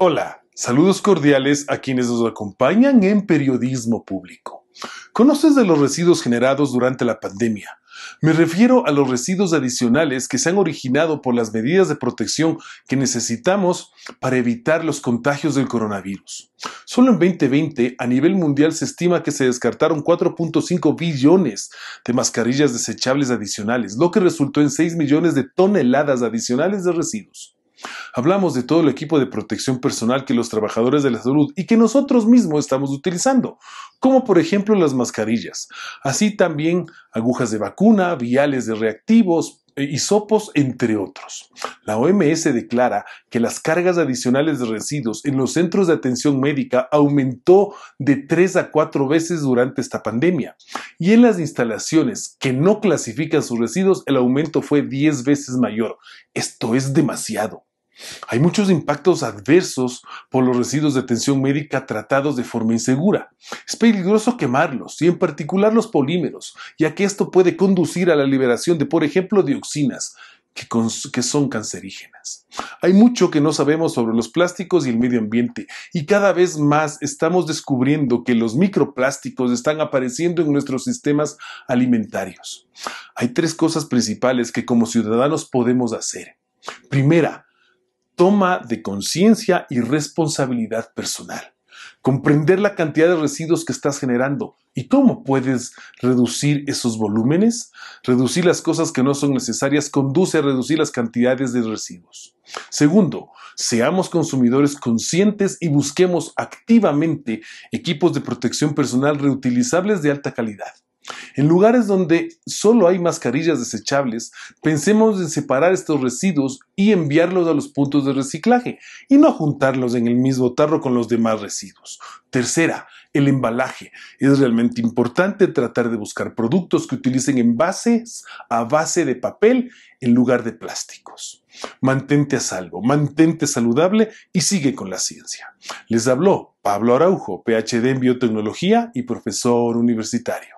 Hola, saludos cordiales a quienes nos acompañan en periodismo público. ¿Conoces de los residuos generados durante la pandemia? Me refiero a los residuos adicionales que se han originado por las medidas de protección que necesitamos para evitar los contagios del coronavirus. Solo en 2020, a nivel mundial, se estima que se descartaron 4.5 billones de mascarillas desechables adicionales, lo que resultó en 6 millones de toneladas adicionales de residuos. Hablamos de todo el equipo de protección personal que los trabajadores de la salud y que nosotros mismos estamos utilizando, como por ejemplo las mascarillas, así también agujas de vacuna, viales de reactivos, eh, hisopos, entre otros. La OMS declara que las cargas adicionales de residuos en los centros de atención médica aumentó de tres a cuatro veces durante esta pandemia. Y en las instalaciones que no clasifican sus residuos, el aumento fue diez veces mayor. Esto es demasiado. Hay muchos impactos adversos por los residuos de atención médica tratados de forma insegura. Es peligroso quemarlos y en particular los polímeros, ya que esto puede conducir a la liberación de, por ejemplo, dioxinas, que, son cancerígenas. Hay mucho que no sabemos sobre los plásticos y el medio ambiente y cada vez más estamos descubriendo que los microplásticos están apareciendo en nuestros sistemas alimentarios. Hay tres cosas principales que como ciudadanos podemos hacer. Primera, toma de conciencia y responsabilidad personal. Comprender la cantidad de residuos que estás generando y cómo puedes reducir esos volúmenes. Reducir las cosas que no son necesarias conduce a reducir las cantidades de residuos. Segundo, seamos consumidores conscientes y busquemos activamente equipos de protección personal reutilizables de alta calidad. En lugares donde solo hay mascarillas desechables, pensemos en separar estos residuos y enviarlos a los puntos de reciclaje y no juntarlos en el mismo tarro con los demás residuos. Tercera, el embalaje. Es realmente importante tratar de buscar productos que utilicen envases a base de papel en lugar de plásticos. Mantente a salvo, mantente saludable y sigue con la ciencia. Les habló Pablo Araujo, PhD en biotecnología y profesor universitario.